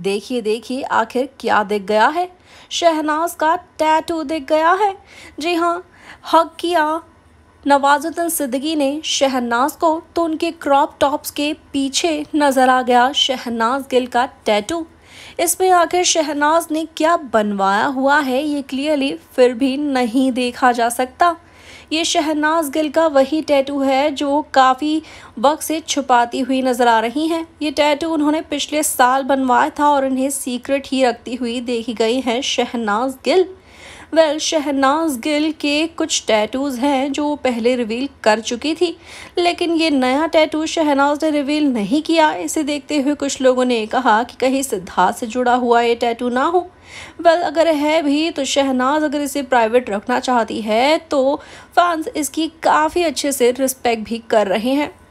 देखिए देखिए आखिर क्या दिख गया है शहनाज का टैटू दिख गया है जी हाँ हक किया नवाजुद्दीन सिद्दीकी ने शहनाज को तो उनके क्रॉप टॉप्स के पीछे नज़र आ गया शहनाज गिल का टैटू इसमें आखिर शहनाज ने क्या बनवाया हुआ है ये क्लियरली फिर भी नहीं देखा जा सकता ये शहनाज गिल का वही टैटू है जो काफ़ी वक्त से छुपाती हुई नज़र आ रही हैं ये टैटू उन्होंने पिछले साल बनवाया था और इन्हें सीक्रेट ही रखती हुई देखी गई हैं शहनाज गिल वेल शहनाज गिल के कुछ टैटूज़ हैं जो पहले रिवील कर चुकी थी लेकिन ये नया टैटू शहनाज ने रिवील नहीं किया इसे देखते हुए कुछ लोगों ने कहा कि कहीं सिद्धार्थ से जुड़ा हुआ ये टैटू ना हो वेल well, अगर है भी तो शहनाज अगर इसे प्राइवेट रखना चाहती है तो फैंस इसकी काफ़ी अच्छे से रिस्पेक्ट भी कर रहे हैं